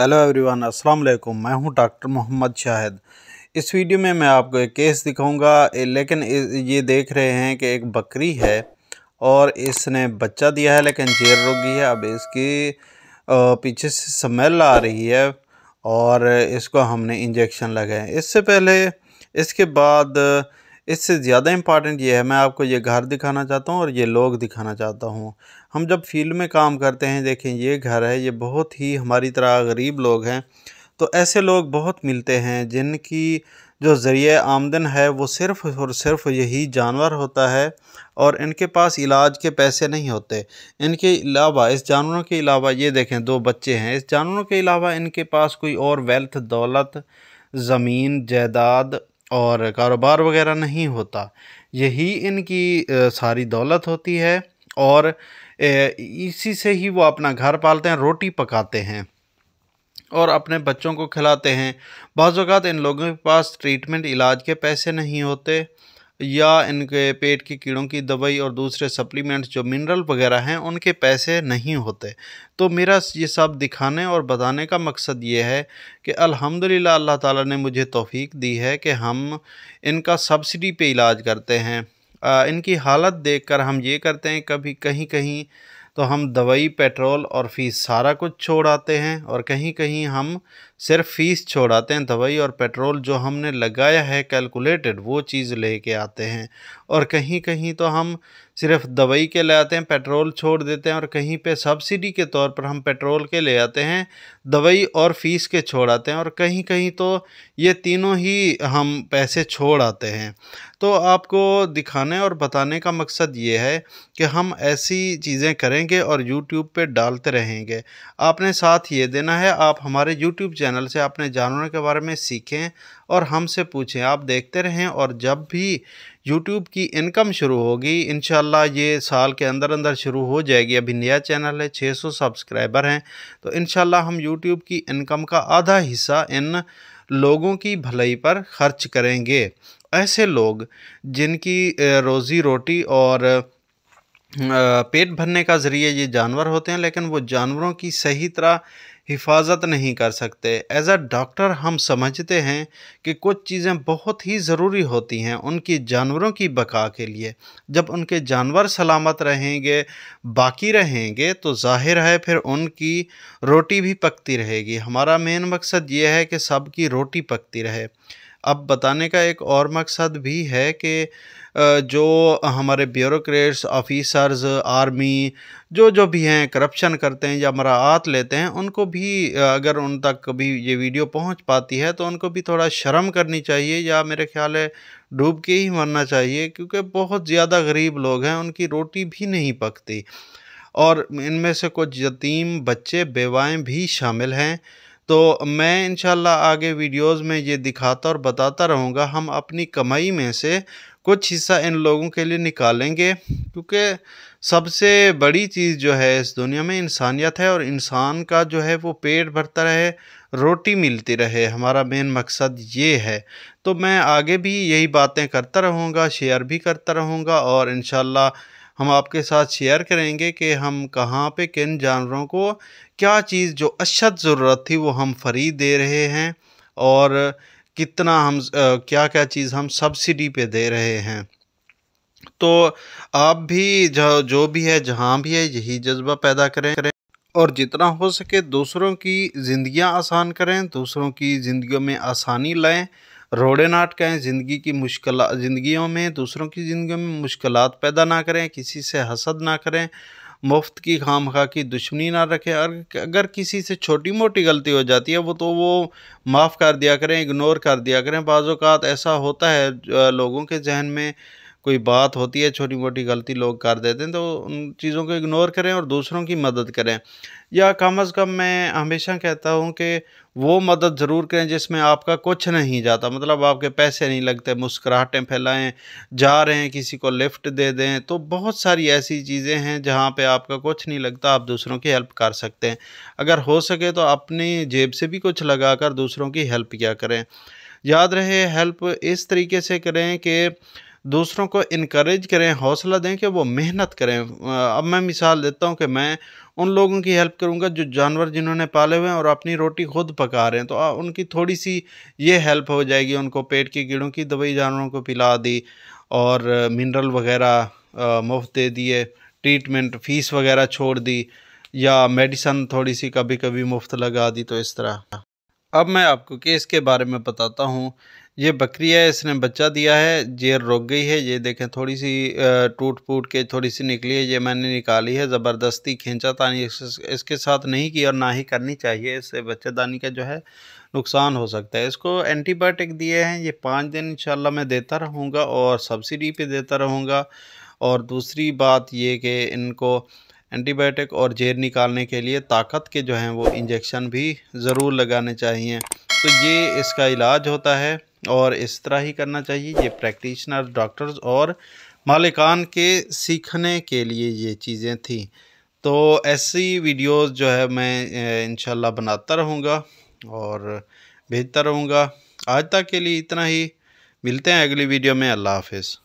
hello everyone अस्सलाम वालेकुम मैं हूं डॉक्टर मोहम्मद शाहिद इस वीडियो में मैं आपको एक केस दिखाऊंगा लेकिन ये देख रहे हैं कि एक बकरी है और इसने बच्चा दिया है लेकिन जेर रोगी है अब इसकी पीछे से स्मेल आ रही है और इसको हमने इंजेक्शन लगाए इससे पहले इसके बाद इससे ज़्यादा इम्पॉर्टेंट ये है मैं आपको ये घर दिखाना चाहता हूँ और ये लोग दिखाना चाहता हूँ हम जब फील्ड में काम करते हैं देखें ये घर है ये बहुत ही हमारी तरह गरीब लोग हैं तो ऐसे लोग बहुत मिलते हैं जिनकी जो ज़रिए आमदन है वो सिर्फ़ और सिर्फ यही जानवर होता है और इनके पास इलाज के पैसे नहीं होते इनके अलावा इस जानवरों के अलावा ये देखें दो बच्चे हैं इस जानवरों के अलावा इनके पास कोई और वेल्थ दौलत ज़मीन जायदाद और कारोबार वगैरह नहीं होता यही इनकी सारी दौलत होती है और इसी से ही वो अपना घर पालते हैं रोटी पकाते हैं और अपने बच्चों को खिलाते हैं बाज़ात इन लोगों के पास ट्रीटमेंट इलाज के पैसे नहीं होते या इनके पेट के कीड़ों की दवाई और दूसरे सप्लीमेंट्स जो मिनरल वगैरह हैं उनके पैसे नहीं होते तो मेरा ये सब दिखाने और बताने का मकसद ये है कि अल्हम्दुलिल्लाह अल्लाह ताला ने मुझे तौफीक दी है कि हम इनका सब्सिडी पे इलाज करते हैं आ, इनकी हालत देखकर हम ये करते हैं कभी कहीं कहीं तो हम दवाई पेट्रोल और फीस सारा कुछ छोड़ आते हैं और कहीं कहीं हम सिर्फ फीस छोड़ाते हैं दवाई और पेट्रोल जो हमने लगाया है कैलकुलेटेड वो चीज़ लेके आते हैं और कहीं कहीं तो हम सिर्फ दवाई के ले आते हैं पेट्रोल छोड़ देते हैं और कहीं पे सब्सिडी के तौर पर हम पेट्रोल के ले आते हैं दवाई और फीस के छोड़ आते हैं और कहीं कहीं तो ये तीनों ही हम पैसे छोड़ आते हैं तो आपको दिखाने और बताने का मकसद ये है कि हम ऐसी चीज़ें करेंगे और यूट्यूब पर डालते रहेंगे आपने साथ ये देना है आप हमारे यूट्यूब चैनल चैनल से अपने जानवरों के बारे में सीखें और हमसे पूछें आप देखते रहें और जब भी यूट्यूब की इनकम शुरू होगी इन ये साल के अंदर अंदर शुरू हो जाएगी अभी नया चैनल है 600 सब्सक्राइबर हैं तो इन हम यूट्यूब की इनकम का आधा हिस्सा इन लोगों की भलाई पर खर्च करेंगे ऐसे लोग जिनकी रोज़ी रोटी और पेट भरने का ज़रिए ये जानवर होते हैं लेकिन वो जानवरों की सही तरह हिफाजत नहीं कर सकते एज अ डॉक्टर हम समझते हैं कि कुछ चीज़ें बहुत ही ज़रूरी होती हैं उनकी जानवरों की बका के लिए जब उनके जानवर सलामत रहेंगे बाकी रहेंगे तो जाहिर है फिर उनकी रोटी भी पकती रहेगी हमारा मेन मकसद ये है कि सब की रोटी पकती रहे अब बताने का एक और मकसद भी है कि जो हमारे ब्यूरोक्रेट्स ऑफिसर्स आर्मी जो जो भी हैं करप्शन करते हैं या मराहत लेते हैं उनको भी अगर उन तक कभी ये वीडियो पहुंच पाती है तो उनको भी थोड़ा शर्म करनी चाहिए या मेरे ख्याल है डूब के ही मरना चाहिए क्योंकि बहुत ज़्यादा गरीब लोग हैं उनकी रोटी भी नहीं पकती और इनमें से कुछ यतीम बच्चे बेवाएँ भी शामिल हैं तो मैं इनशाला आगे वीडियोस में ये दिखाता और बताता रहूँगा हम अपनी कमाई में से कुछ हिस्सा इन लोगों के लिए निकालेंगे क्योंकि सबसे बड़ी चीज़ जो है इस दुनिया में इंसानियत है और इंसान का जो है वो पेट भरता रहे रोटी मिलती रहे हमारा मेन मकसद ये है तो मैं आगे भी यही बातें करता रहूँगा शेयर भी करता रहूँगा और इन हम आपके साथ शेयर करेंगे कि हम कहाँ पे किन जानवरों को क्या चीज़ जो अशद ज़रूरत थी वो हम फ्री दे रहे हैं और कितना हम क्या क्या चीज़ हम सब्सिडी पे दे रहे हैं तो आप भी जो जो भी है जहाँ भी है यही जज्बा पैदा करें करें और जितना हो सके दूसरों की ज़िंदियाँ आसान करें दूसरों की ज़िंदगियों में आसानी लाएँ रोड़े नाट कहें ज़िंदगी की मुश्किल ज़िंदगियों में दूसरों की ज़िंदगी में मुश्किल पैदा ना करें किसी से हसद ना करें मुफ्त की खाम खा की दुश्मनी ना रखें और अगर किसी से छोटी मोटी गलती हो जाती है वो तो वो माफ़ कर दिया करें इग्नोर कर दिया करें बाज़ात ऐसा होता है लोगों के जहन में कोई बात होती है छोटी मोटी गलती लोग कर देते हैं तो उन चीज़ों को इग्नोर करें और दूसरों की मदद करें या कम अज़ कम मैं हमेशा कहता हूँ कि वो मदद ज़रूर करें जिसमें आपका कुछ नहीं जाता मतलब आपके पैसे नहीं लगते मुस्कुराहटें फैलाएं जा रहे हैं किसी को लिफ्ट दे दें तो बहुत सारी ऐसी चीज़ें हैं जहाँ पे आपका कुछ नहीं लगता आप दूसरों की हेल्प कर सकते हैं अगर हो सके तो अपनी जेब से भी कुछ लगा कर दूसरों की हेल्प क्या करें याद रहे हेल्प इस तरीके से करें कि दूसरों को इनक्रेज करें हौसला दें कि वो मेहनत करें अब मैं मिसाल देता हूँ कि मैं उन लोगों की हेल्प करूँगा जो जानवर जिन्होंने पाले हुए हैं और अपनी रोटी खुद पका रहे हैं तो आ, उनकी थोड़ी सी ये हेल्प हो जाएगी उनको पेट के कीड़ों की दवाई जानवरों को पिला दी और मिनरल वगैरह मुफ्त दे दिए ट्रीटमेंट फ़ीस वगैरह छोड़ दी या मेडिसन थोड़ी सी कभी कभी मुफ्त लगा दी तो इस तरह अब मैं आपको केस के बारे में बताता हूँ ये बकरी है इसने बच्चा दिया है जेर रोक गई है ये देखें थोड़ी सी टूट फूट के थोड़ी सी निकली है ये मैंने निकाली है ज़बरदस्ती खींचा तानी इसके साथ नहीं की और ना ही करनी चाहिए इससे बच्चेदानी का जो है नुकसान हो सकता है इसको एंटीबायोटिक दिए हैं ये पाँच दिन इन मैं देता रहूँगा और सब्सिडी पर देता रहूँगा और दूसरी बात ये कि इनको एंटीबायोटिक और जेर निकालने के लिए ताकत के जो हैं वो इंजेक्शन भी ज़रूर लगाने चाहिए तो ये इसका इलाज होता है और इस तरह ही करना चाहिए ये प्रैक्टिशनर डॉक्टर्स और मालिकान के सीखने के लिए ये चीज़ें थी तो ऐसी वीडियोस जो है मैं इनशाला बनाता रहूँगा और भेजता रहूँगा आज तक के लिए इतना ही मिलते हैं अगली वीडियो में अल्लाह हाफिज़